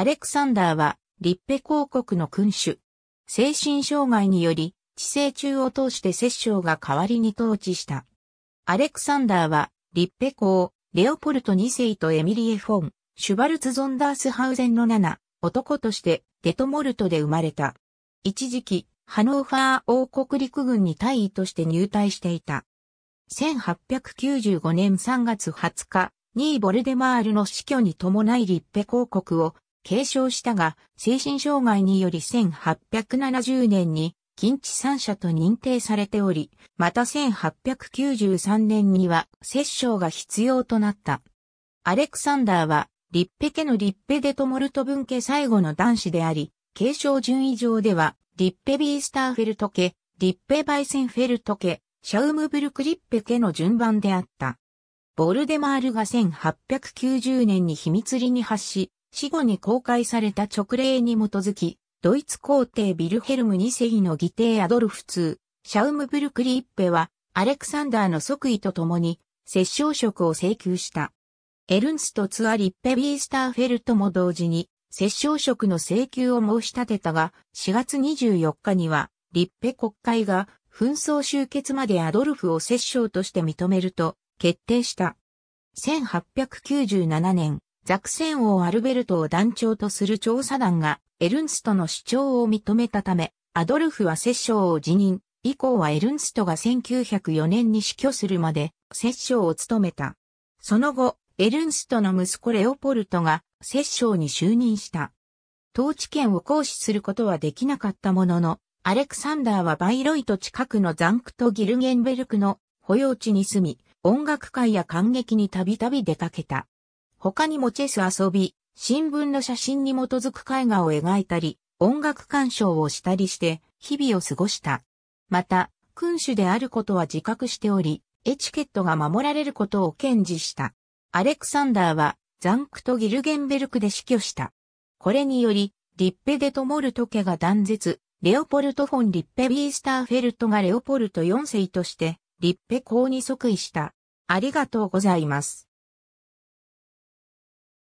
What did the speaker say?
アレクサンダーは、リッペ公国の君主。精神障害により、治世中を通して摂政が代わりに統治した。アレクサンダーは、リッペ公、レオポルト2世とエミリエ・フォン、シュバルツ・ゾンダースハウゼンの7、男としてデトモルトで生まれた。一時期、ハノーファー王国陸軍に大尉として入隊していた。1895年3月20日ニー・ボルデマールの死去に伴い立ペ公国を継承したが、精神障害により1870年に近地三者と認定されており、また1893年には摂政が必要となった。アレクサンダーは、リッペ家のリッペデトモルト文家最後の男子であり、継承順位上では、リッペビースターフェルト家、リッペバイセンフェルト家、シャウムブルクリッペ家の順番であった。ボルデマールが1890年に秘密裏に発し、死後に公開された勅令に基づき、ドイツ皇帝ビルヘルム2世の義弟アドルフ2、シャウムブルクリッペは、アレクサンダーの即位とともに、摂政職を請求した。エルンスト・ツア・リッペ・ビースターフェルトも同時に、摂政職の請求を申し立てたが、4月24日には、リッペ国会が、紛争終結までアドルフを摂政として認めると、決定した。1897年、ザクセン王アルベルトを団長とする調査団がエルンストの主張を認めたため、アドルフは摂政を辞任、以降はエルンストが1904年に死去するまで摂政を務めた。その後、エルンストの息子レオポルトが摂政に就任した。統治権を行使することはできなかったものの、アレクサンダーはバイロイト近くのザンクト・ギルゲンベルクの保養地に住み、音楽会や感激にたびたび出かけた。他にもチェス遊び、新聞の写真に基づく絵画を描いたり、音楽鑑賞をしたりして、日々を過ごした。また、君主であることは自覚しており、エチケットが守られることを堅持した。アレクサンダーは、ザンクト・ギルゲンベルクで死去した。これにより、リッペ・デ・トモルト家が断絶、レオポルト・フォン・リッペ・ビースターフェルトがレオポルト4世として、リッペ公に即位した。ありがとうございます。